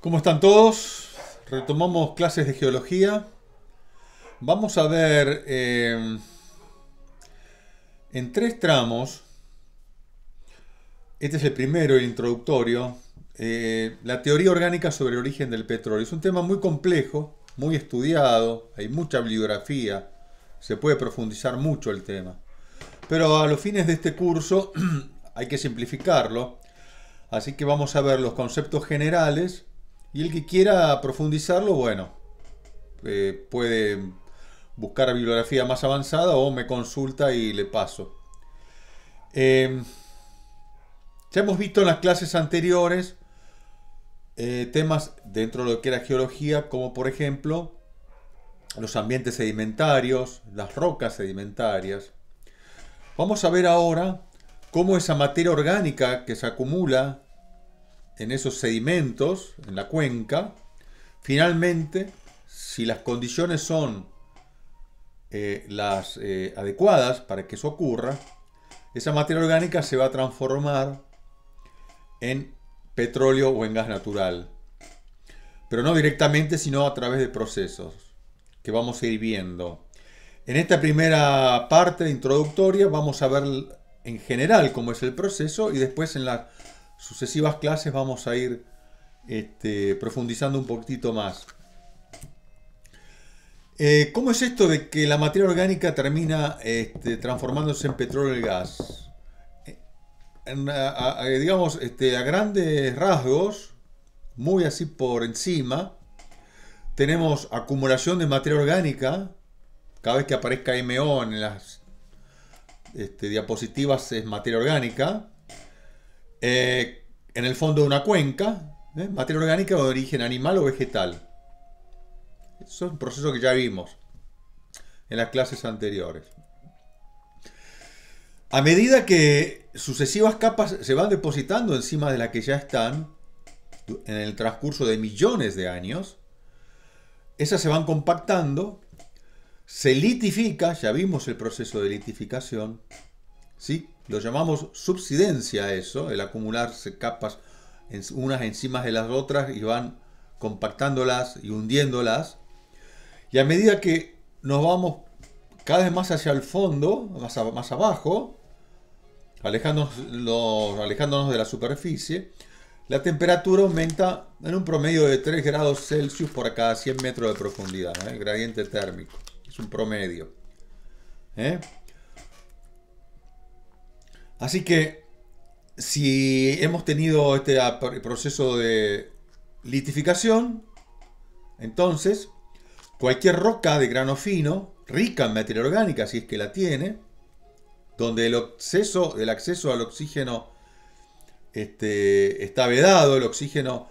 ¿Cómo están todos? Retomamos clases de geología. Vamos a ver eh, en tres tramos. Este es el primero, el introductorio. Eh, la teoría orgánica sobre el origen del petróleo. Es un tema muy complejo, muy estudiado. Hay mucha bibliografía. Se puede profundizar mucho el tema. Pero a los fines de este curso hay que simplificarlo. Así que vamos a ver los conceptos generales y el que quiera profundizarlo, bueno, eh, puede buscar bibliografía más avanzada o me consulta y le paso. Em, ya hemos visto en las clases anteriores eh, temas dentro de lo que era geología, como por ejemplo los ambientes sedimentarios, las rocas sedimentarias. Vamos a ver ahora cómo esa materia orgánica que se acumula en esos sedimentos, en la cuenca, finalmente, si las condiciones son eh, las eh, adecuadas para que eso ocurra, esa materia orgánica se va a transformar en petróleo o en gas natural. Pero no directamente, sino a través de procesos que vamos a ir viendo. En esta primera parte introductoria vamos a ver en general cómo es el proceso y después en la sucesivas clases vamos a ir este, profundizando un poquitito más. Eh, ¿Cómo es esto de que la materia orgánica termina este, transformándose en petróleo y gas? Eh, digamos, este, a grandes rasgos, muy así por encima, tenemos acumulación de materia orgánica. Cada vez que aparezca MO en las diapositivas es materia orgánica. Eh, en el fondo de una cuenca, ¿eh? materia orgánica de origen animal o vegetal. Eso es un proceso que ya vimos en las clases anteriores. A medida que sucesivas capas se van depositando encima de las que ya están, en el transcurso de millones de años, esas se van compactando, se litifica, ya vimos el proceso de litificación, ¿sí? Lo llamamos subsidencia eso, el acumularse capas unas encima de las otras y van compactándolas y hundiéndolas. Y a medida que nos vamos cada vez más hacia el fondo, más, abajo, alejándonos, alejándonos de la superficie, la temperatura aumenta en un promedio de 3 grados Celsius por cada 100 metros de profundidad, el ¿eh? gradiente térmico. Es un promedio. ¿eh? Así que si hemos tenido este ah, proceso de litificación, entonces cualquier roca de grano fino, rica en materia orgánica, si es que la tiene, donde el acceso, acceso al oxígeno este, está vedado, el oxígeno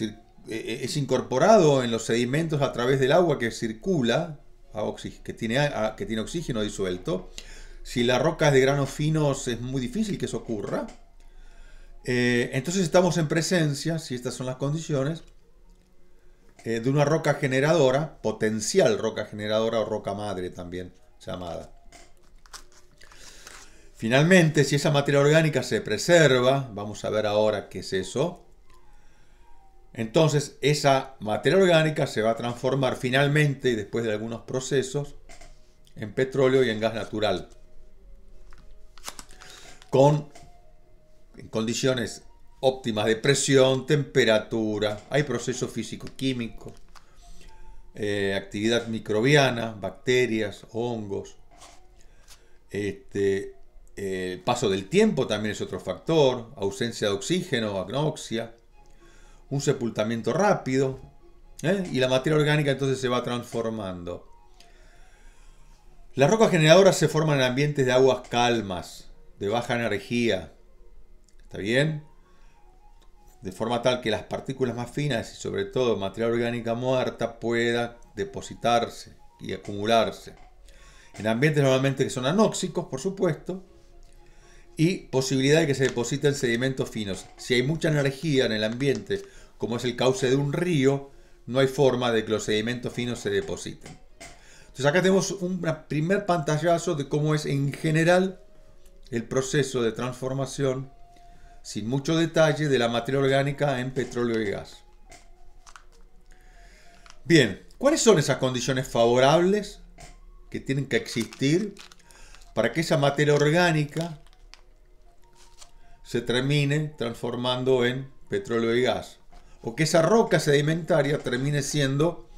e, e, es incorporado en los sedimentos a través del agua que circula, que que tiene oxígeno disuelto, si la roca es de granos finos, es muy difícil que eso ocurra. Eh, entonces estamos en presencia, si estas son las condiciones, eh, de una roca generadora, potencial roca generadora o roca madre también llamada. Finalmente, si esa materia orgánica se preserva, vamos a ver ahora qué es eso, entonces esa materia orgánica se va a transformar finalmente, y después de algunos procesos, en petróleo y en gas natural con condiciones óptimas de presión, temperatura, hay procesos físico-químicos, eh, actividad microbiana, bacterias, hongos. Este, eh, paso del tiempo también es otro factor, ausencia de oxígeno, agnoxia, un sepultamiento rápido, ¿eh? y la materia orgánica entonces se va transformando. Las rocas generadoras se forman en ambientes de aguas calmas, de baja energía. ¿Está bien? De forma tal que las partículas más finas y sobre todo materia orgánica muerta pueda depositarse y acumularse. En ambientes normalmente que son anóxicos, por supuesto, y posibilidad de que se depositen sedimentos finos. Si hay mucha energía en el ambiente, como es el cauce de un río, no hay forma de que los sedimentos finos se depositen. Entonces acá tenemos un primer pantallazo de cómo es en general el proceso de transformación sin mucho detalle de la materia orgánica en petróleo y gas. Bien, ¿cuáles son esas condiciones favorables que tienen que existir para que esa materia orgánica se termine transformando en petróleo y gas? O que esa roca sedimentaria termine siendo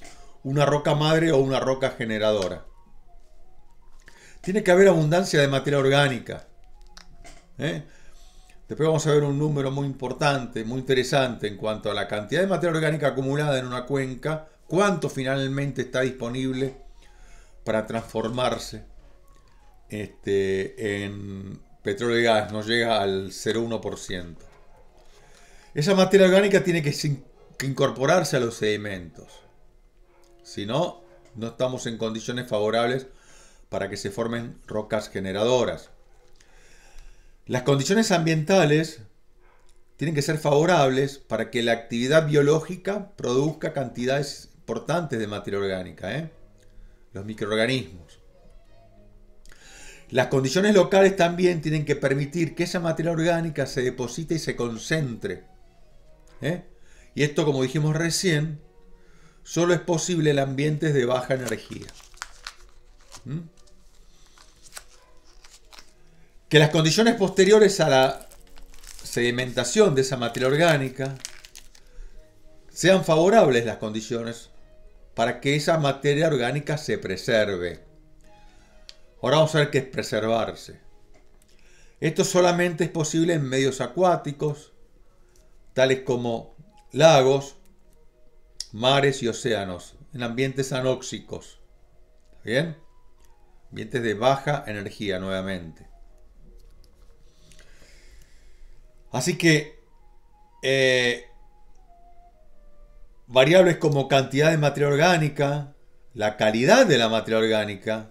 una roca madre o una roca generadora. Tiene que haber abundancia de materia orgánica. ¿eh? Después vamos a ver un número muy importante, muy interesante en cuanto a la cantidad de materia orgánica acumulada en una cuenca, cuánto finalmente está disponible para transformarse este, en petróleo y gas, no llega al 0,1%. Esa materia orgánica tiene que incorporarse a los sedimentos, si no, no estamos en condiciones favorables para que se formen rocas generadoras. Las condiciones ambientales tienen que ser favorables para que la actividad biológica produzca cantidades importantes de materia orgánica, ¿eh? los microorganismos. Las condiciones locales también tienen que permitir que esa materia orgánica se deposite y se concentre. ¿eh? Y esto, como dijimos recién, solo es posible en ambientes de baja energía que las condiciones posteriores a la sedimentación de esa materia orgánica sean favorables las condiciones para que esa materia orgánica se preserve. Ahora vamos a ver qué es preservarse. Esto solamente es posible en medios acuáticos, tales como lagos, mares y océanos, en ambientes anóxicos. ¿Bien? Ambientes de baja energía nuevamente. Así que eh, variables como cantidad de materia orgánica, la calidad de la materia orgánica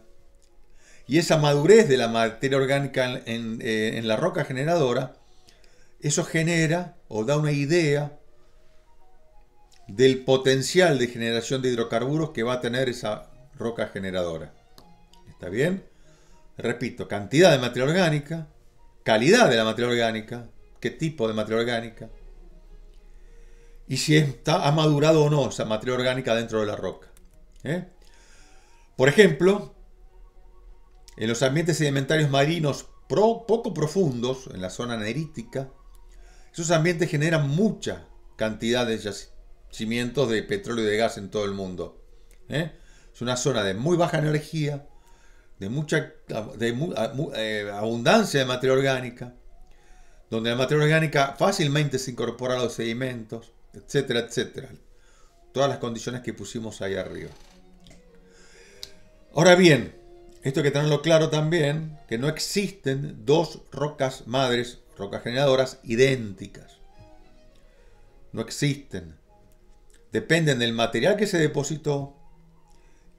y esa madurez de la materia orgánica eh, en la roca generadora, eso genera o da una idea del potencial de generación de hidrocarburos que va a tener esa roca generadora. ¿Está bien? Repito, cantidad de materia orgánica, calidad de la materia orgánica, qué tipo de materia orgánica y si está, ha madurado o no esa materia orgánica dentro de la roca. ¿eh? Por ejemplo, en los ambientes sedimentarios marinos poco profundos, en la zona nerítica, esos ambientes generan mucha cantidad de yacimientos de petróleo y de gas en todo el mundo. ¿eh? Es una zona de muy baja energía, de mucha eh, abundancia de materia orgánica, donde la materia orgánica fácilmente se incorpora a los sedimentos, etcétera, etcétera. Todas las condiciones que pusimos ahí arriba. Ahora bien, esto hay que tenerlo claro también, que no existen dos rocas madres, rocas generadoras, idénticas. No existen. Dependen del material que se depositó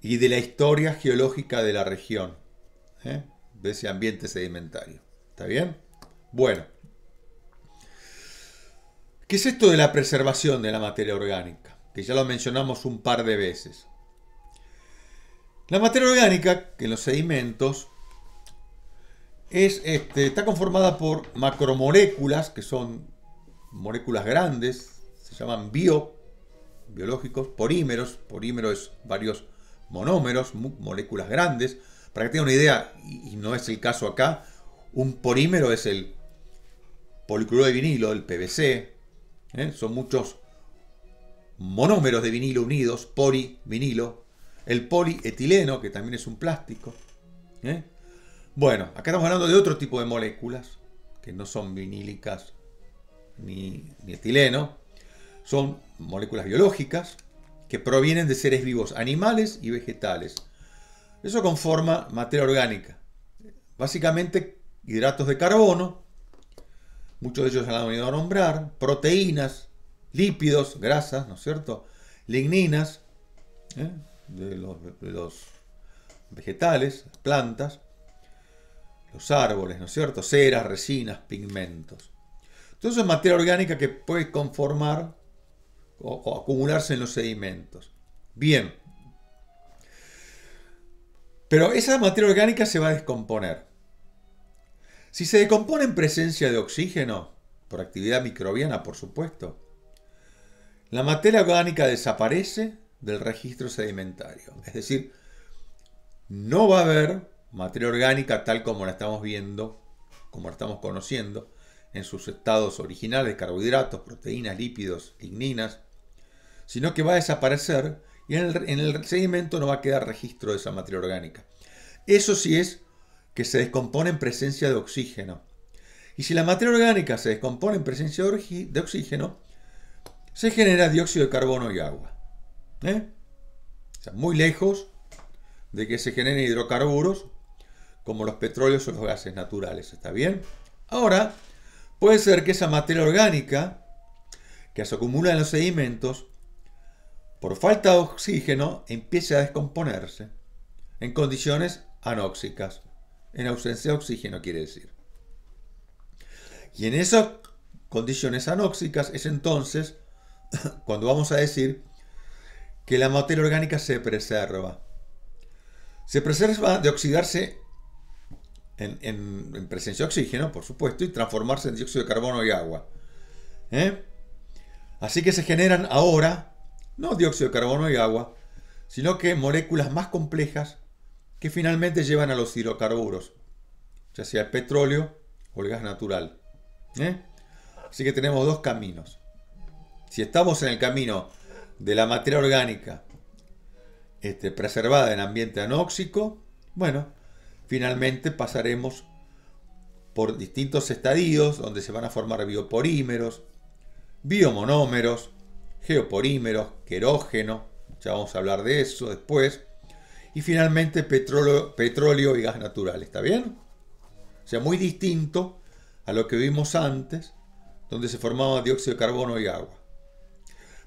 y de la historia geológica de la región, ¿eh? de ese ambiente sedimentario. ¿Está bien? Bueno. ¿Qué es esto de la preservación de la materia orgánica? Que ya lo mencionamos un par de veces. La materia orgánica, que en los sedimentos, es, este, está conformada por macromoléculas, que son moléculas grandes, se llaman bio, biológicos, porímeros, porímero es varios monómeros, moléculas grandes. Para que tengan una idea, y no es el caso acá, un porímero es el polículo de vinilo, el PVC, ¿eh? son muchos monómeros de vinilo unidos, poli-vinilo, el polietileno, que también es un plástico. ¿eh? Bueno, acá estamos hablando de otro tipo de moléculas, que no son vinílicas ni etileno, son moléculas biológicas que provienen de seres vivos, animales y vegetales. Eso conforma materia orgánica, básicamente hidratos de carbono, muchos de ellos se han venido a nombrar, proteínas, lípidos, grasas, ¿no es cierto? Ligninas ¿eh? de, los, vegetales, plantas, los árboles, ¿no es cierto? Ceras, resinas, pigmentos. Entonces materia orgánica que puede conformar o acumularse en los sedimentos. Bien. Pero esa materia orgánica se va a descomponer. Si se decompone en presencia de oxígeno, por actividad microbiana por supuesto, la materia orgánica desaparece del registro sedimentario. Es decir, no va a haber materia orgánica tal como la estamos viendo, como la estamos conociendo, en sus estados originales, carbohidratos, proteínas, lípidos, ligninas, sino que va a desaparecer y en el, sedimento no va a quedar registro de esa materia orgánica. Eso sí es que se descompone en presencia de oxígeno. Y si la materia orgánica se descompone en presencia de oxígeno, se genera dióxido de carbono y agua. ¿eh? O sea, muy lejos de que se generen hidrocarburos como los petróleos o los gases naturales. ¿Está bien? Ahora, puede ser que esa materia orgánica que se acumula en los sedimentos, por falta de oxígeno, empiece a descomponerse en condiciones anóxicas en ausencia de oxígeno quiere decir. Y en esas condiciones anóxicas es entonces cuando vamos a decir que la materia orgánica se preserva. Se preserva de oxidarse en, presencia de oxígeno, por supuesto, y transformarse en dióxido de carbono y agua. ¿eh? Así que se generan ahora, no dióxido de carbono y agua, sino que moléculas más complejas que finalmente llevan a los hidrocarburos, ya sea el petróleo o el gas natural. ¿eh? Así que tenemos dos caminos. Si estamos en el camino de la materia orgánica este, preservada en ambiente anóxico, bueno, finalmente pasaremos por distintos estadios donde se van a formar bioporímeros, biomonómeros, geoporímeros, querógeno, ya vamos a hablar de eso después, y finalmente petróleo, petróleo y gas natural, ¿está bien? O sea, muy distinto a lo que vimos antes, donde se formaba dióxido de carbono y agua.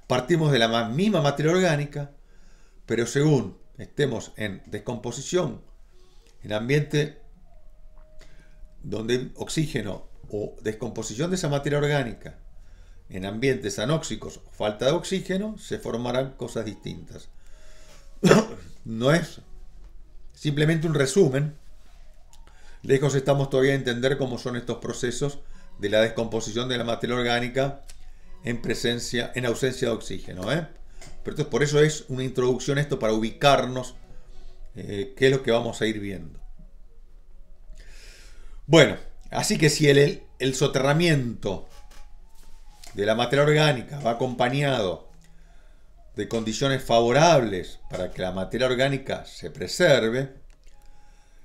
Partimos de la misma materia orgánica, pero según estemos en descomposición, en ambiente donde oxígeno o descomposición de esa materia orgánica, en ambientes anóxicos falta de oxígeno, se formarán cosas distintas. no es simplemente un resumen. Lejos estamos todavía a entender cómo son estos procesos de la descomposición de la materia orgánica en presencia, en ausencia de oxígeno. ¿eh? Pero por eso es una introducción esto para ubicarnos eh, qué es lo que vamos a ir viendo. Bueno, así que si el, el soterramiento de la materia orgánica va acompañado de condiciones favorables para que la materia orgánica se preserve,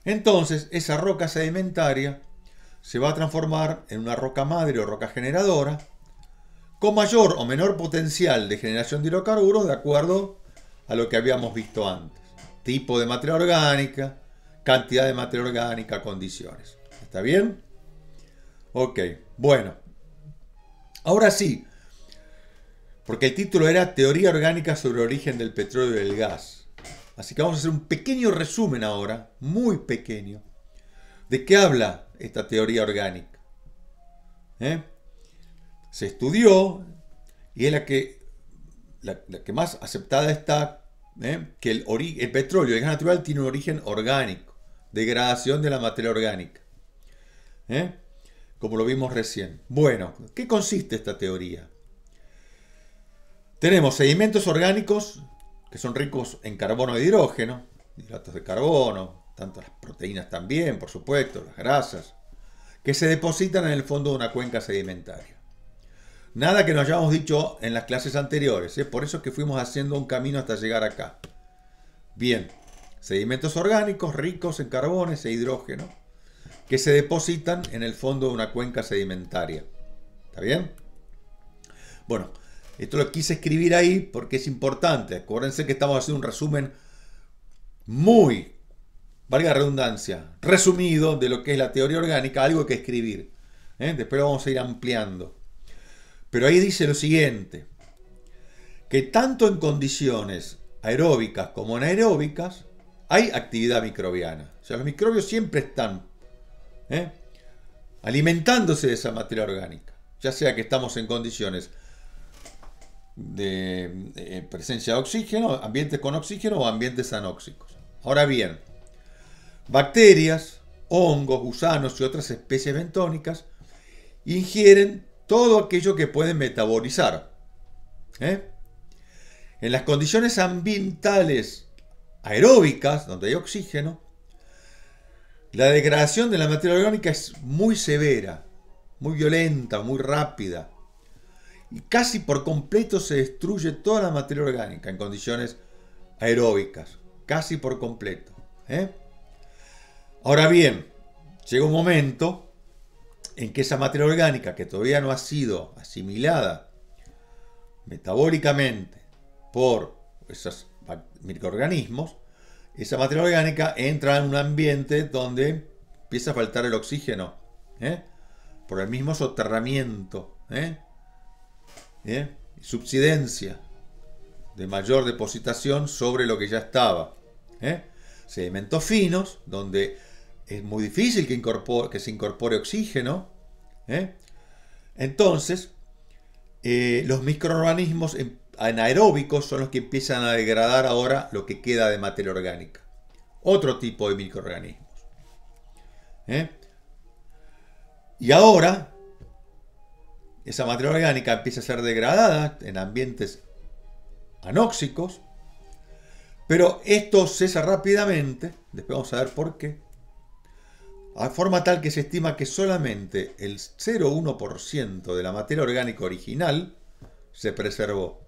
entonces esa roca sedimentaria se va a transformar en una roca madre o roca generadora con mayor o menor potencial de generación de hidrocarburos de acuerdo a lo que habíamos visto antes. Tipo de materia orgánica, cantidad de materia orgánica, condiciones. ¿Está bien? Ok, bueno. Ahora sí, porque el título era Teoría orgánica sobre origen del petróleo y del gas. Así que vamos a hacer un pequeño resumen ahora, muy pequeño, de qué habla esta teoría orgánica. ¿eh? Se estudió y es la que, la, que más aceptada está, ¿eh? que el, petróleo y el gas natural tiene un origen orgánico, degradación de la materia orgánica. ¿eh? Como lo vimos recién. Bueno, ¿qué consiste esta teoría? Tenemos sedimentos orgánicos que son ricos en carbono e hidrógeno, hidratos de carbono, tanto las proteínas también, por supuesto, las grasas, que se depositan en el fondo de una cuenca sedimentaria. Nada que nos hayamos dicho en las clases anteriores, es ¿eh? por eso que fuimos haciendo un camino hasta llegar acá. Bien, sedimentos orgánicos ricos en carbones e hidrógeno que se depositan en el fondo de una cuenca sedimentaria. ¿Está bien? Bueno, esto lo quise escribir ahí porque es importante. Acuérdense que estamos haciendo un resumen muy, valga redundancia, resumido de lo que es la teoría orgánica, algo que escribir. ¿eh? Después lo vamos a ir ampliando. Pero ahí dice lo siguiente, que tanto en condiciones aeróbicas como anaeróbicas hay actividad microbiana. O sea, los microbios siempre están ¿eh? alimentándose de esa materia orgánica, ya sea que estamos en condiciones de, eh, presencia de oxígeno, ambientes con oxígeno o ambientes anóxicos. Ahora bien, bacterias, hongos, gusanos y otras especies bentónicas ingieren todo aquello que pueden metabolizar. ¿eh? En las condiciones ambientales aeróbicas, donde hay oxígeno, la degradación de la materia orgánica es muy severa, muy violenta, muy rápida y casi por completo se destruye toda la materia orgánica en condiciones aeróbicas, casi por completo. ¿eh? Ahora bien, llega un momento en que esa materia orgánica que todavía no ha sido asimilada metabólicamente por esos microorganismos, esa materia orgánica entra en un ambiente donde empieza a faltar el oxígeno, ¿eh? por el mismo soterramiento. ¿eh? ¿eh? subsidencia de mayor depositación sobre lo que ya estaba. ¿eh? Sedimentos finos, donde es muy difícil que, se incorpore oxígeno. ¿eh? Entonces, los microorganismos anaeróbicos son los que empiezan a degradar ahora lo que queda de materia orgánica. Otro tipo de microorganismos. Y ahora esa materia orgánica empieza a ser degradada en ambientes anóxicos, pero esto cesa rápidamente, después vamos a ver por qué, a forma tal que se estima que solamente el 0,1% de la materia orgánica original se preservó.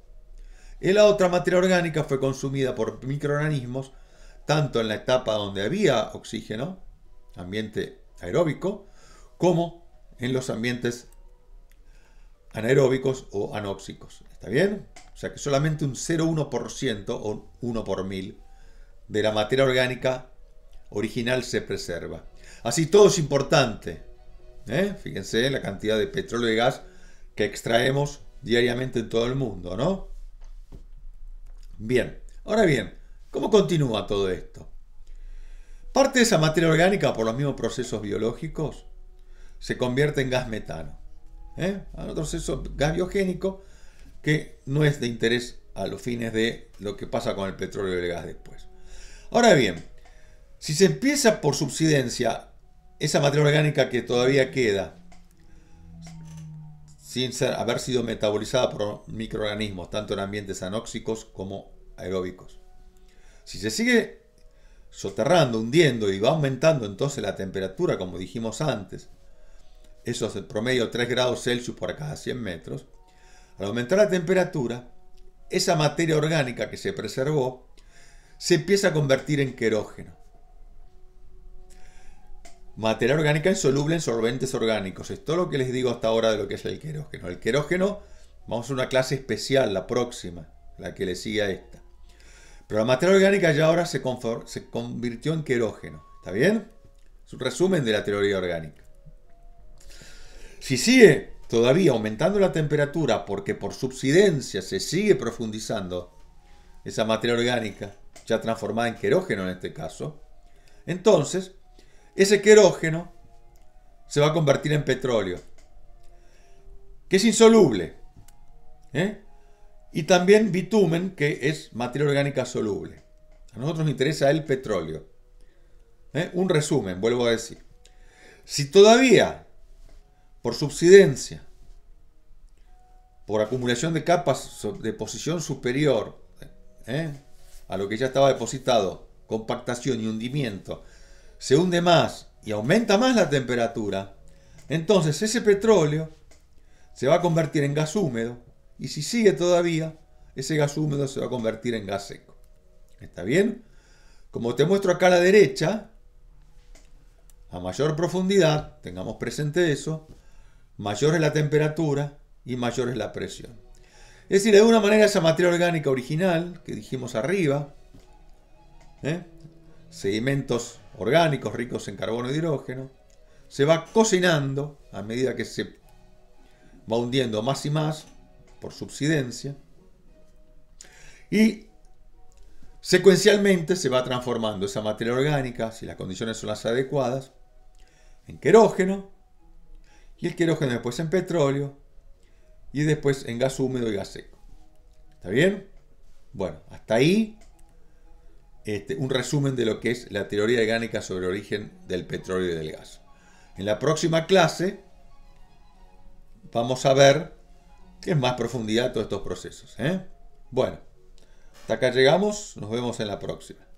Y la otra materia orgánica fue consumida por microorganismos tanto en la etapa donde había oxígeno, ambiente aeróbico, como en los ambientes anaeróbicos o anóxicos. ¿Está bien? O sea que solamente un 0,1% o 1 por mil de la materia orgánica original se preserva. Así todo es importante. ¿eh? Fíjense la cantidad de petróleo y gas que extraemos diariamente en todo el mundo, ¿no? Bien, ahora bien, ¿cómo continúa todo esto? Parte de esa materia orgánica, por los mismos procesos biológicos, se convierte en gas metano. ¿eh? a ah, proceso gas biogénico que no es de interés a los fines de lo que pasa con el petróleo y el gas después. Ahora bien, si se empieza por subsidencia, esa materia orgánica que todavía queda, sin haber sido metabolizada por microorganismos, tanto en ambientes anóxicos como aeróbicos. Si se sigue soterrando, hundiendo y va aumentando entonces la temperatura, como dijimos antes, eso es el promedio 3 grados Celsius por cada 100 metros, al aumentar la temperatura, esa materia orgánica que se preservó se empieza a convertir en querógeno. Materia orgánica insoluble en solventes orgánicos. Es lo que les digo hasta ahora de lo que es el querógeno. El querógeno, vamos a una clase especial, la próxima, la que le sigue a esta. Pero la materia orgánica ya ahora se, se convirtió en querógeno. ¿Está bien? Es un resumen de la teoría orgánica. Si sigue todavía aumentando la temperatura porque por subsidencia se sigue profundizando esa materia orgánica, ya transformada en querógeno en este caso, entonces ese querógeno se va a convertir en petróleo, que es insoluble, ¿eh? y también bitumen, que es materia orgánica soluble. A nosotros nos interesa el petróleo. ¿eh? Un resumen, vuelvo a decir. Si todavía por subsidencia, por acumulación de capas de posición superior ¿eh? a lo que ya estaba depositado, compactación y hundimiento, se hunde más y aumenta más la temperatura, entonces ese petróleo se va a convertir en gas húmedo y si sigue todavía, ese gas húmedo se va a convertir en gas seco. ¿Está bien? Como te muestro acá a la derecha, a mayor profundidad, tengamos presente eso, mayor es la temperatura y mayor es la presión. Es decir, de alguna manera esa materia orgánica original que dijimos arriba, ¿eh? sedimentos orgánicos ricos en carbono y hidrógeno, se va cocinando a medida que se va hundiendo más y más por subsidencia y secuencialmente se va transformando esa materia orgánica, si las condiciones son las adecuadas, en querógeno y el querógeno después en petróleo y después en gas húmedo y gas seco. ¿Está bien? Bueno, hasta ahí este, un resumen de lo que es la teoría orgánica sobre origen del petróleo y del gas. En la próxima clase vamos a ver qué es más profundidad todos estos procesos. ¿eh? Bueno, hasta acá llegamos, nos vemos en la próxima.